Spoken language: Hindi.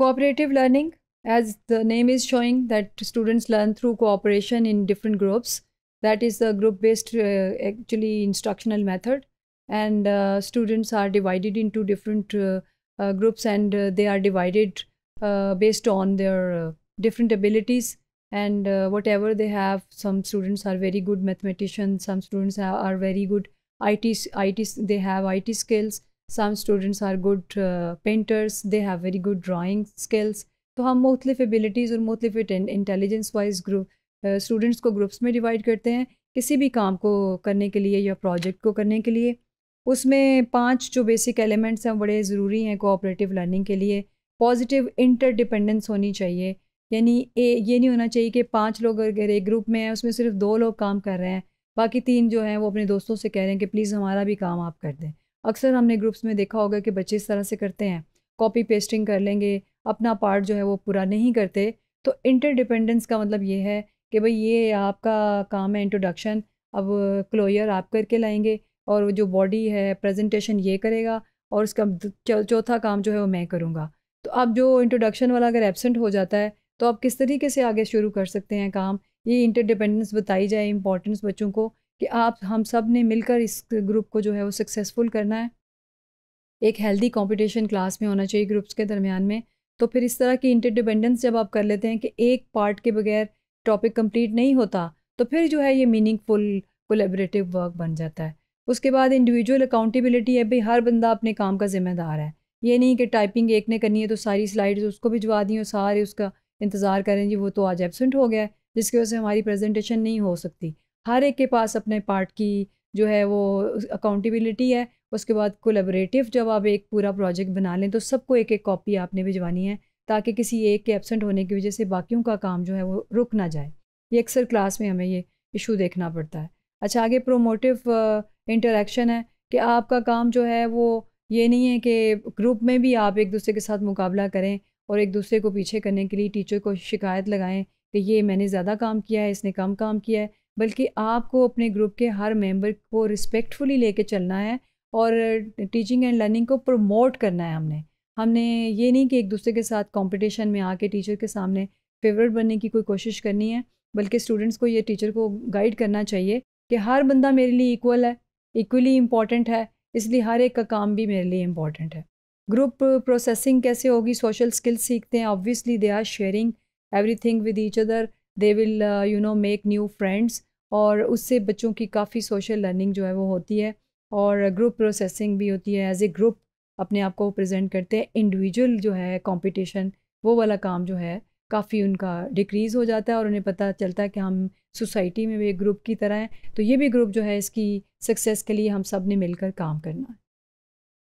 Cooperative learning, as the name is showing, that students learn through cooperation in different groups. That is the group based uh, actually instructional method. And uh, students are divided into different uh, uh groups and uh, they are divided uh, based on their different abilities and whatever they have. Some students are very good mathematicians, some students are, are very good IT, IT, they have IT skills some students are good painters they have very good drawing skills तो हम मुख्तलिफ एबिलिटीज़ और मुख्तलिफ इंटेलिजेंस वाइज ग्रुप स्टूडेंट्स को ग्रुप्स में डिवाइड करते हैं किसी भी काम को करने के लिए या प्रोजेक्ट को करने के लिए उसमें पांच जो बेसिक एलिमेंट्स हैं बड़े ज़रूरी हैं कोऑपरेटिव लर्निंग के लिए पॉजिटिव इंटरडिपेंडेंस होनी चाहिए यानी ए ये नहीं होना चाहिए कि पांच लोग अगर एक ग्रुप में हैं उसमें सिर्फ दो लोग काम कर रहे हैं बाकी तीन जो हैं वो अपने दोस्तों से कह रहे हैं कि प्लीज़ हमारा भी काम आप कर दें अक्सर हमने ग्रुप्स में देखा होगा कि बच्चे इस तरह से करते हैं कॉपी पेस्टिंग कर लेंगे अपना पार्ट जो है वो पूरा नहीं करते तो इंटरडिपेंडेंस का मतलब ये है कि भाई ये आपका काम है इंट्रोडक्शन अब क्लोयर आप करके लाएंगे और जो बॉडी है प्रेजेंटेशन ये करेगा और उसका चौथा काम जो है वो मैं करूँगा तो अब जो इंट्रोडक्शन वाला अगर एबसेंट हो जाता है तो आप किस तरीके से आगे शुरू कर सकते हैं काम ये इंटरडिपेंडेंस बताई जाए इंपॉर्टेंस बच्चों को कि आप हम सब ने मिलकर इस ग्रुप को जो है वो सक्सेसफुल करना है एक हेल्दी कंपटीशन क्लास में होना चाहिए ग्रुप्स के दरमियान में तो फिर इस तरह की इंटरडिपेंडेंस जब आप कर लेते हैं कि एक पार्ट के बगैर टॉपिक कंप्लीट नहीं होता तो फिर जो है ये मीनिंगफुल कोलेबरेटिव वर्क बन जाता है उसके बाद इंडिविजुअल अकाउंटेबिलिटी है भाई हर बंदा अपने काम का जिम्मेदार है ये नहीं कि टाइपिंग एक ने करनी है तो सारी स्लाइड्स उसको भिजवा दी और सारे उसका इंतज़ार करें जी वो तो आज एबसेंट हो गया है जिसकी वजह से हमारी प्रेजेंटेशन नहीं हो सकती हर एक के पास अपने पार्ट की जो है वो अकाउंटेबिलिटी है उसके बाद कोलेबरेटिव जब आप एक पूरा प्रोजेक्ट बना लें तो सबको एक एक कॉपी आपने भिजवानी है ताकि किसी एक के एबसेंट होने की वजह से बाकियों का काम जो है वो रुक ना जाए ये अक्सर क्लास में हमें ये इशू देखना पड़ता है अच्छा आगे प्रोमोटिव इंटरेक्शन है कि आपका काम जो है वो ये नहीं है कि ग्रुप में भी आप एक दूसरे के साथ मुकाबला करें और एक दूसरे को पीछे करने के लिए टीचर को शिकायत लगाएं कि ये मैंने ज़्यादा काम किया है इसने कम काम किया है बल्कि आपको अपने ग्रुप के हर मेंबर को रिस्पेक्टफुली लेके चलना है और टीचिंग एंड लर्निंग को प्रमोट करना है हमने हमने ये नहीं कि एक दूसरे के साथ कंपटीशन में आके टीचर के सामने फेवरेट बनने की कोई कोशिश करनी है बल्कि स्टूडेंट्स को ये टीचर को गाइड करना चाहिए कि हर बंदा मेरे लिए इक्वल है इक्वली इम्पॉर्टेंट है इसलिए हर एक का काम भी मेरे लिए इम्पॉर्टेंट है ग्रुप प्रोसेसिंग कैसे होगी सोशल स्किल्स सीखते हैं obviously they are sharing everything with each other they will you know make new friends और उससे बच्चों की काफ़ी सोशल लर्निंग जो है वो होती है और ग्रुप प्रोसेसिंग भी होती है एज ए ग्रुप अपने आप को प्रेजेंट करते हैं इंडिविजुअल जो है कंपटीशन वो वाला काम जो है काफ़ी उनका डिक्रीज़ हो जाता है और उन्हें पता चलता है कि हम सोसाइटी में भी एक ग्रुप की तरह हैं तो ये भी ग्रुप जो है इसकी सक्सेस के लिए हम सब ने मिलकर काम करना है